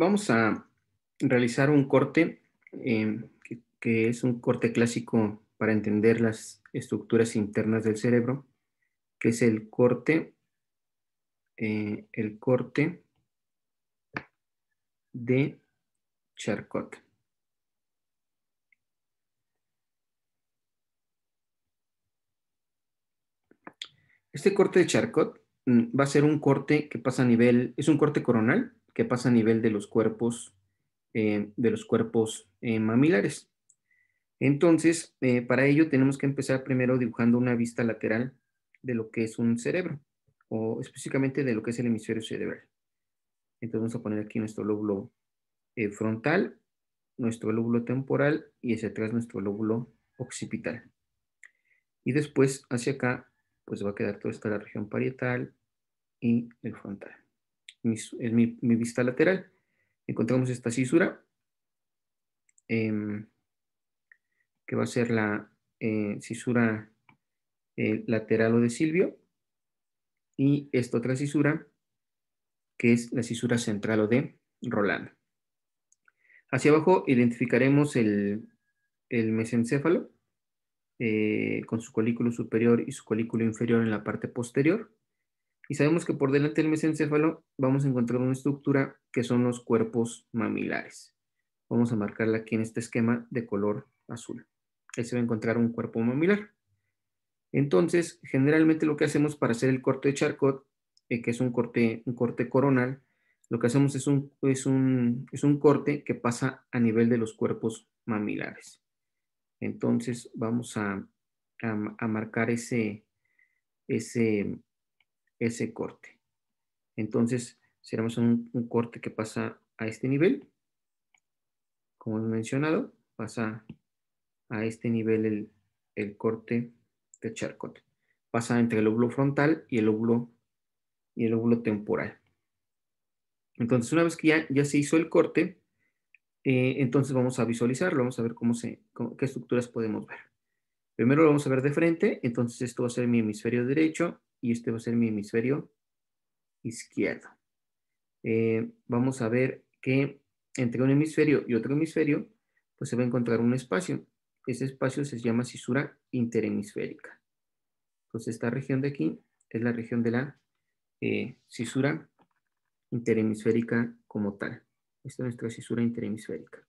Vamos a realizar un corte eh, que, es un corte clásico para entender las estructuras internas del cerebro, que es el corte, eh, el corte de Charcot. Este corte de Charcot Mm, va a ser un corte que pasa a nivel, es un corte coronal que pasa a nivel de los cuerpos, eh, de los cuerpos eh, mamilares. Entonces, eh, para ello tenemos que empezar primero dibujando una vista lateral de lo que es un cerebro, o específicamente de lo que es el hemisferio cerebral. Entonces vamos a poner aquí nuestro lóbulo frontal, nuestro lóbulo temporal y hacia atrás nuestro lóbulo occipital. Y después hacia acá, pues va a quedar toda esta la región parietal, y el frontal. es mi, vista lateral. Encontramos esta cisura, em, que va a ser la eh, cisura eh, lateral o de Silvio, y esta otra cisura, que es la cisura central o de Roland Hacia abajo identificaremos el, mesencéfalo, eh, con su colículo superior y su colículo inferior en la parte posterior. Y sabemos que por delante del mesencéfalo vamos a encontrar una estructura que son los cuerpos mamilares. Vamos a marcarla aquí en este esquema de color azul. Ahí se va a encontrar un cuerpo mamilar. Entonces, generalmente lo que hacemos para hacer el corte de Charcot, eh, que es un corte, un corte coronal, lo que hacemos es un, es, un, corte que pasa a nivel de los cuerpos mamilares. Entonces, vamos a, a marcar ese, ese, ese corte. Entonces, seremos un, un corte que pasa a este nivel, como he mencionado, pasa a este nivel el, el corte de Charcot. Pasa entre el lóbulo frontal y el lóbulo, y el lóbulo temporal. Entonces, una vez que ya, ya se hizo el corte, eh, entonces vamos a visualizarlo, vamos a ver cómo se, qué estructuras podemos ver. Primero lo vamos a ver de frente, entonces esto va a ser mi hemisferio derecho, y este va a ser mi hemisferio izquierdo. Eh, vamos a ver que entre un hemisferio y otro hemisferio, pues se va a encontrar un espacio. Ese espacio se llama cisura interhemisférica. Entonces esta región de aquí es la región de la eh, cisura interhemisférica como tal. Esta es nuestra cisura interhemisférica.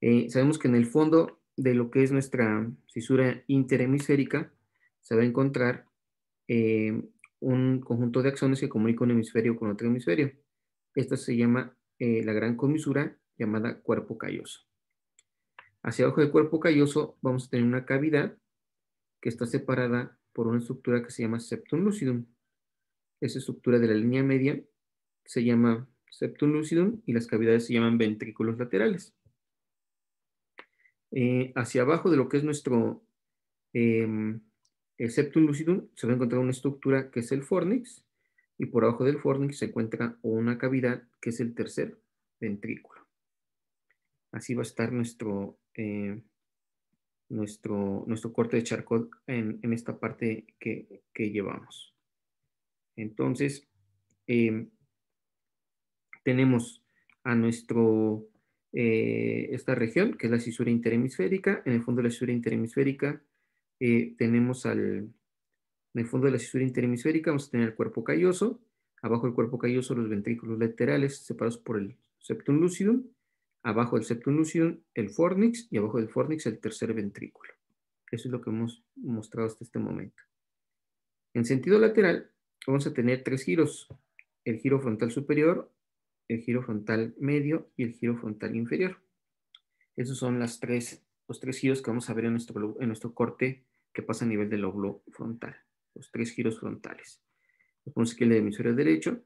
Eh, sabemos que en el fondo de lo que es nuestra cisura interhemisférica se va a encontrar eh, un conjunto de axones que comunica un hemisferio con otro hemisferio. Esta se llama eh, la gran comisura llamada cuerpo calloso. Hacia abajo del cuerpo calloso vamos a tener una cavidad que está separada por una estructura que se llama septum lucidum. Esa estructura de la línea media se llama septum lucidum y las cavidades se llaman ventrículos laterales. Eh, hacia abajo de lo que es nuestro em, el septum lucidum se va a encontrar una estructura que es el fornix y por abajo del fornix se encuentra una cavidad que es el tercer ventrículo. Así va a estar nuestro, eh, nuestro, nuestro, corte de Charcot en, esta parte que, llevamos. Entonces, em, tenemos a nuestro, eh, esta región, que es la cisura interhemisférica. En el fondo de la cisura interhemisférica eh, tenemos al, en el fondo de la cisura interhemisférica vamos a tener el cuerpo calloso, abajo del cuerpo calloso los ventrículos laterales separados por el septum lucidum, abajo del septum lucidum el fornix y abajo del fornix el tercer ventrículo. Eso es lo que hemos mostrado hasta este momento. En sentido lateral vamos a tener tres giros, el giro frontal superior, el giro frontal medio y el giro frontal inferior. Esos son las tres, los tres giros que vamos a ver en nuestro, en nuestro corte pasa a nivel del lóbulo frontal, los tres giros frontales. Nos aquí el emisor hemisferio derecho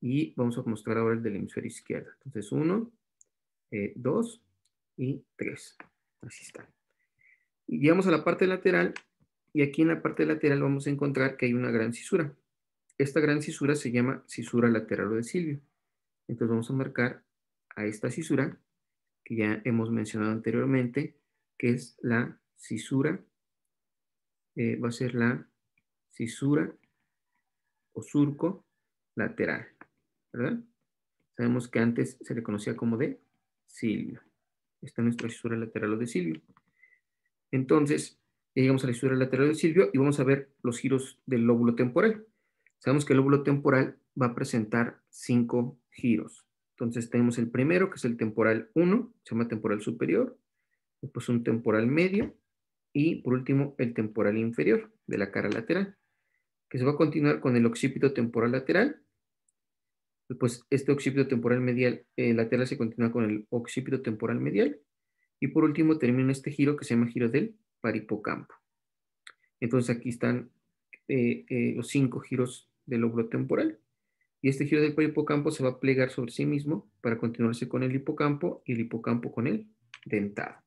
y vamos a mostrar ahora el del hemisferio izquierdo. Entonces, uno, eh, dos y tres. Así está. Y llegamos a la parte lateral y aquí en la parte lateral vamos a encontrar que hay una gran cisura. Esta gran cisura se llama cisura lateral o de Silvio. Entonces vamos a marcar a esta cisura que ya hemos mencionado anteriormente, que es la cisura eh, va a ser la cisura o surco lateral, ¿verdad? Sabemos que antes se le conocía como de silvio. Esta es nuestra cisura lateral o de silvio. Entonces, llegamos a la cisura lateral de silvio y vamos a ver los giros del lóbulo temporal. Sabemos que el lóbulo temporal va a presentar cinco giros. Entonces tenemos el primero, que es el temporal 1, se llama temporal superior, después un temporal medio, y por último el temporal inferior de la cara lateral, que se va a continuar con el occipito temporal lateral. Pues este occipito temporal medial eh, lateral se continúa con el occipito temporal medial. Y por último termina este giro que se llama giro del paripocampo. Entonces aquí están eh, eh, los cinco giros del lóbulo temporal. Y este giro del hipocampo se va a plegar sobre sí mismo para continuarse con el hipocampo y el hipocampo con el dentado.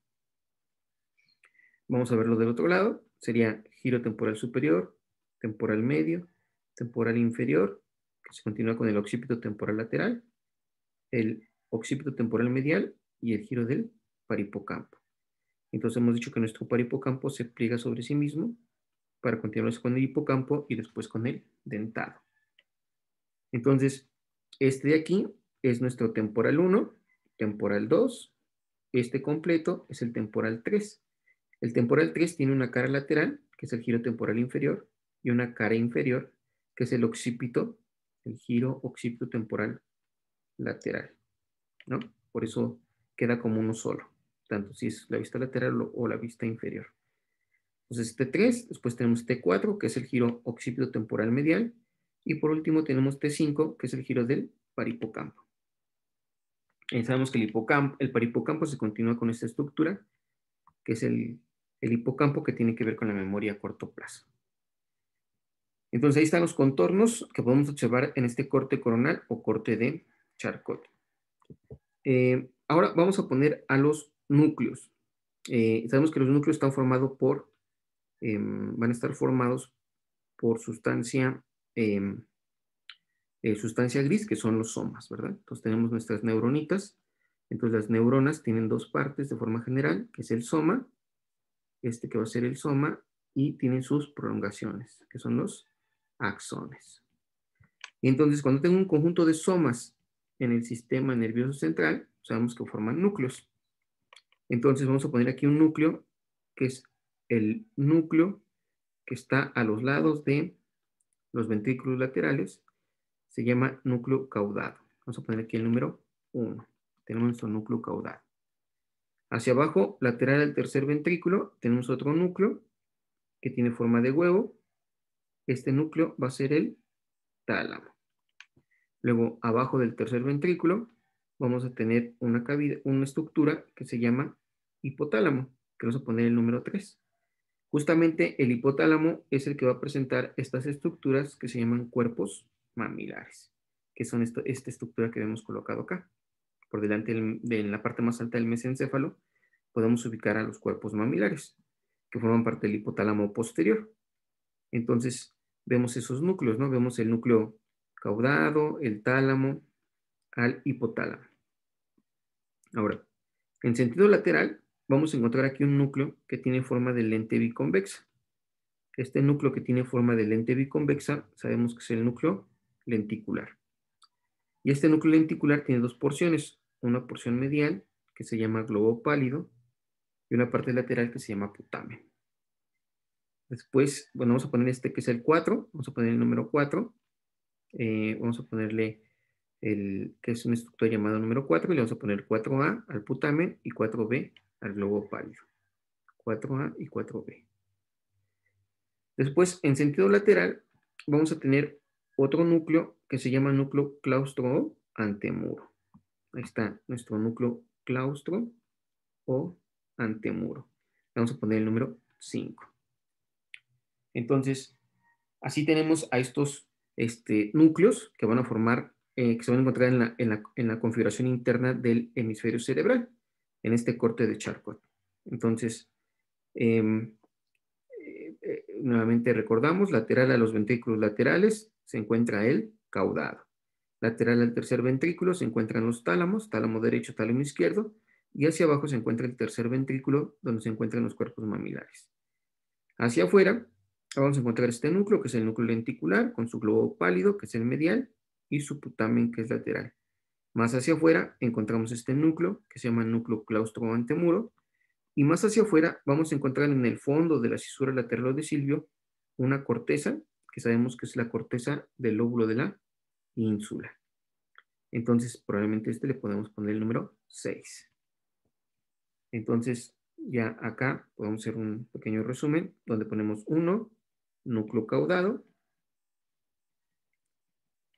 Vamos a verlo del otro lado. Sería giro temporal superior, temporal medio, temporal inferior, que se continúa con el occipito temporal lateral, el occipito temporal medial y el giro del paripocampo. Entonces hemos dicho que nuestro paripocampo se pliega sobre sí mismo para continuarse con el hipocampo y después con el dentado. Entonces, este de aquí es nuestro temporal 1, temporal 2, este completo es el temporal 3. El temporal 3 tiene una cara lateral, que es el giro temporal inferior, y una cara inferior, que es el occipito, el giro occipito temporal lateral. ¿no? Por eso queda como uno solo, tanto si es la vista lateral o la vista inferior. Entonces, T3, este después tenemos T4, este que es el giro occipito temporal medial, y por último tenemos T5, este que es el giro del paripocampo. Eh, sabemos que el, hipocampo, el paripocampo se continúa con esta estructura, que es el el hipocampo que tiene que ver con la memoria a corto plazo. Entonces ahí están los contornos que podemos observar en este corte coronal o corte de Charcot. Eh, ahora vamos a poner a los núcleos. Eh, sabemos que los núcleos están formados por, em, van a estar formados por sustancia, em, eh, sustancia gris, que son los somas, ¿verdad? Entonces tenemos nuestras neuronitas. Entonces las neuronas tienen dos partes de forma general, que es el soma este que va a ser el soma, y tienen sus prolongaciones, que son los axones. entonces, cuando tengo un conjunto de somas en el sistema nervioso central, sabemos que forman núcleos. Entonces, vamos a poner aquí un núcleo, que es el núcleo que está a los lados de los ventrículos laterales, se llama núcleo caudado. Vamos a poner aquí el número 1. Tenemos nuestro núcleo caudado. Hacia abajo, lateral al tercer ventrículo, tenemos otro núcleo que tiene forma de huevo. Este núcleo va a ser el tálamo. Luego, abajo del tercer ventrículo, vamos a tener una, estructura que se llama hipotálamo, que vamos a poner el número 3. Justamente el hipotálamo es el que va a presentar estas estructuras que se llaman cuerpos mamilares, que son esta estructura que hemos colocado acá por delante de la parte más alta del mesencéfalo, podemos ubicar a los cuerpos mamilares, que forman parte del hipotálamo posterior. Entonces, vemos esos núcleos, ¿no? Vemos el núcleo caudado, el tálamo, al hipotálamo. Ahora, en sentido lateral, vamos a encontrar aquí un núcleo que tiene forma de lente biconvexa. Este núcleo que tiene forma de lente biconvexa, sabemos que es el núcleo lenticular. Y este núcleo lenticular tiene dos porciones, una porción medial, que se llama globo pálido, y una parte lateral que se llama putamen. Después, bueno, vamos a poner este que es el 4, vamos a poner el número 4, eh, vamos a ponerle el que es un estructura llamado número 4 y le vamos a poner 4A al putamen y 4B al globo pálido. 4A y 4B. Después, en sentido lateral, vamos a tener otro núcleo que se llama núcleo claustro o antemuro. Ahí está nuestro núcleo claustro o antemuro. Vamos a poner el número 5. Entonces, así tenemos a estos este, núcleos que van a formar, eh, que se van a encontrar en la, configuración interna del hemisferio cerebral, en este corte de Charcot. Entonces, em, eh, eh, nuevamente recordamos, lateral a los ventrículos laterales, se encuentra el caudado. Lateral al tercer ventrículo se encuentran los tálamos, tálamo derecho, tálamo izquierdo, y hacia abajo se encuentra el tercer ventrículo donde se encuentran los cuerpos mamilares. Hacia afuera vamos a encontrar este núcleo, que es el núcleo lenticular, con su globo pálido, que es el medial, y su putamen, que es lateral. Más hacia afuera encontramos este núcleo, que se llama núcleo claustro-antemuro, y más hacia afuera vamos a encontrar en el fondo de la cisura lateral de Silvio una corteza que sabemos que es la corteza del lóbulo de la ínsula. Entonces, probablemente este le podemos poner el número 6. Entonces, ya acá podemos hacer un pequeño resumen donde ponemos 1, núcleo caudado.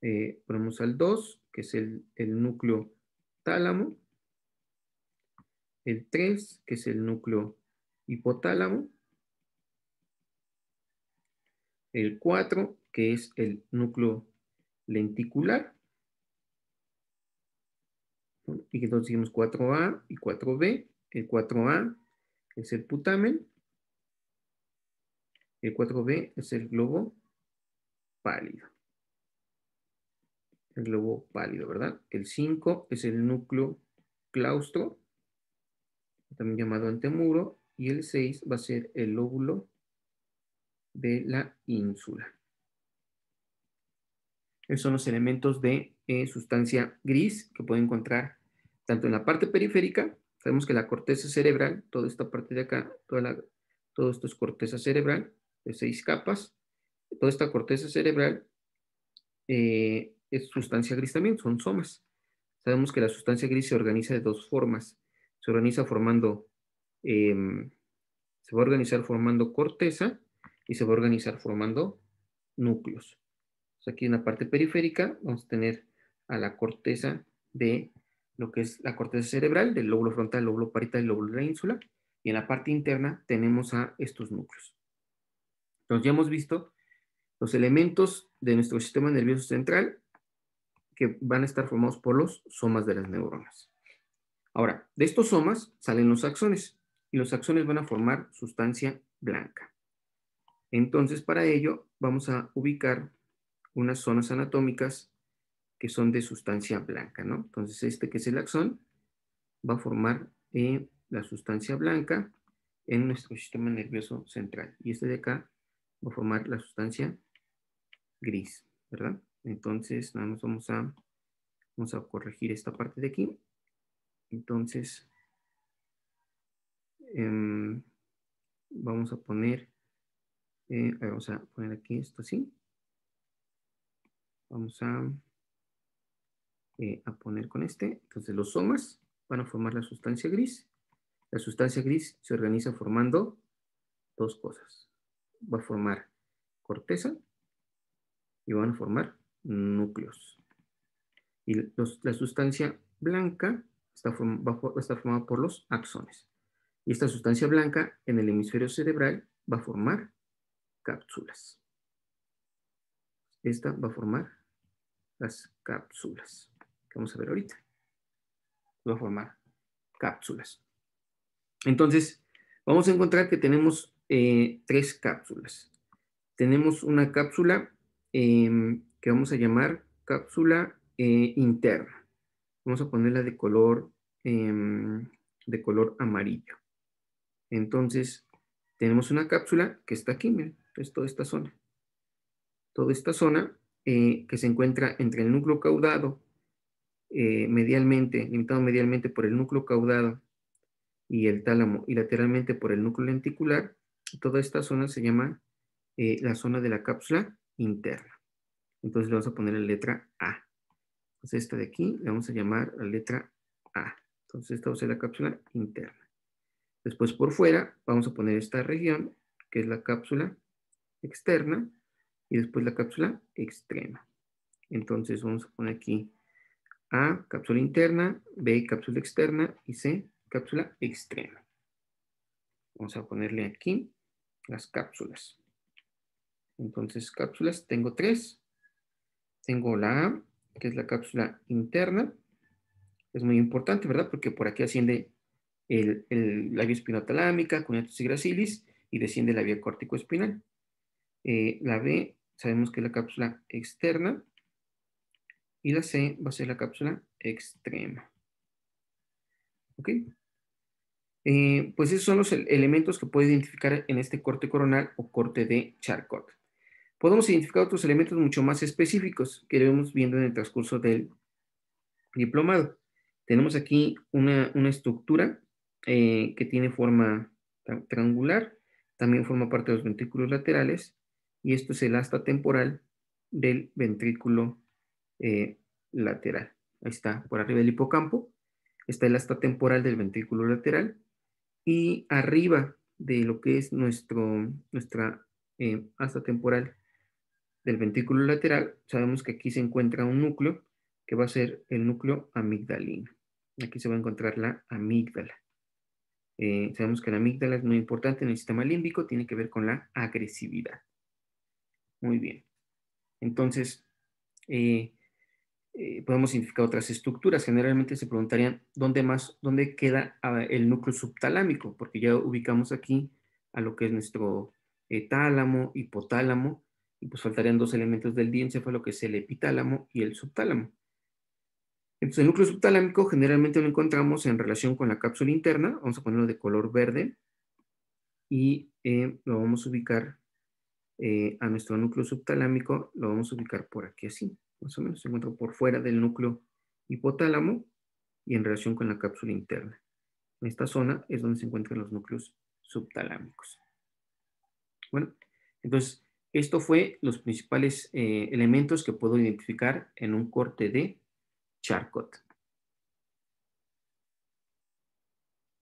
Eh, ponemos al 2, que es el, el núcleo tálamo. El 3, que es el núcleo hipotálamo el 4, que es el núcleo lenticular. Y entonces 4A y 4B. El 4A es el putamen. El 4B es el globo pálido. El globo pálido, ¿verdad? El 5 es el núcleo claustro, también llamado antemuro. Y el 6 va a ser el lóbulo de la ínsula. Esos son los elementos de eh, sustancia gris que puede encontrar tanto en la parte periférica, sabemos que la corteza cerebral, toda esta parte de acá, todo esto es corteza cerebral de seis capas, toda esta corteza cerebral eh, es sustancia gris también, son somas. Sabemos que la sustancia gris se organiza de dos formas. Se organiza formando, em, se va a organizar formando corteza y se va a organizar formando núcleos. aquí en la parte periférica vamos a tener a la corteza de lo que es la corteza cerebral, del lóbulo frontal, lóbulo parietal, lóbulo de la ínsula, y en la parte interna tenemos a estos núcleos. Entonces ya hemos visto los elementos de nuestro sistema nervioso central que van a estar formados por los somas de las neuronas. Ahora, de estos somas salen los axones y los axones van a formar sustancia blanca. Entonces, para ello, vamos a ubicar unas zonas anatómicas que son de sustancia blanca, ¿no? Entonces, este que es el axón va a formar eh, la sustancia blanca en nuestro sistema nervioso central. Y este de acá va a formar la sustancia gris, ¿verdad? Entonces, nada más vamos a, a corregir esta parte de aquí. Entonces, em, vamos a poner eh, vamos a poner aquí esto así. Vamos a, eh, a poner con este. Entonces los somas van a formar la sustancia gris. La sustancia gris se organiza formando dos cosas. Va a formar corteza y van a formar núcleos. Y la sustancia blanca está, a estar está formada por los axones. Y esta sustancia blanca en el hemisferio cerebral va a formar cápsulas. Esta va a formar las cápsulas vamos a ver ahorita. Va a formar cápsulas. Entonces, vamos a encontrar que tenemos eh, tres cápsulas. Tenemos una cápsula em, que vamos a llamar cápsula eh, interna. Vamos a ponerla de color, em, de color amarillo. Entonces, tenemos una cápsula que está aquí, miren entonces pues, toda esta zona. Toda esta zona eh, que se encuentra entre el núcleo caudado, eh, medialmente, limitado medialmente por el núcleo caudado y el tálamo, y lateralmente por el núcleo lenticular, toda esta zona se llama eh, la zona de la cápsula interna. Entonces le vamos a poner la letra A. Entonces esta de aquí le vamos a llamar la letra A. Entonces esta va a ser la cápsula interna. Después por fuera vamos a poner esta región, que es la cápsula externa y después la cápsula extrema. Entonces vamos a poner aquí A, cápsula interna, B, cápsula externa y C, cápsula extrema. Vamos a ponerle aquí las cápsulas. Entonces, cápsulas, tengo tres. Tengo la A, que es la cápsula interna. Es muy importante, ¿verdad? Porque por aquí asciende el, el, la vía espinotalámica, cuneatus y gracilis, y desciende la vía córtico-espinal. Eh, la B sabemos que es la cápsula externa y la C va a ser la cápsula extrema. ¿Ok? Eh, pues esos son los elementos que puede identificar en este corte coronal o corte de Charcot. Podemos identificar otros elementos mucho más específicos que iremos viendo en el transcurso del diplomado. Tenemos aquí una, estructura eh, que tiene forma triangular, también forma parte de los ventrículos laterales y esto es el asta temporal del ventrículo eh, lateral. Ahí está, por arriba del hipocampo, está el asta temporal del ventrículo lateral y arriba de lo que es nuestro, nuestra eh, asta temporal del ventrículo lateral, sabemos que aquí se encuentra un núcleo que va a ser el núcleo amigdalino. Aquí se va a encontrar la amígdala. Eh, sabemos que la amígdala es muy importante en el sistema límbico, tiene que ver con la agresividad. Muy bien. Entonces, eh, eh, podemos identificar otras estructuras. Generalmente se preguntarían dónde más, dónde queda ah, el núcleo subtalámico, porque ya ubicamos aquí a lo que es nuestro eh, tálamo, hipotálamo, y pues faltarían dos elementos del lo que es el epitálamo y el subtálamo. Entonces, el núcleo subtalámico generalmente lo encontramos en relación con la cápsula interna, vamos a ponerlo de color verde, y eh, lo vamos a ubicar eh, a nuestro núcleo subtalámico lo vamos a ubicar por aquí así, más o menos. Se encuentra por fuera del núcleo hipotálamo y en relación con la cápsula interna. En esta zona es donde se encuentran los núcleos subtalámicos. Bueno, entonces, esto fue los principales eh, elementos que puedo identificar en un corte de Charcot.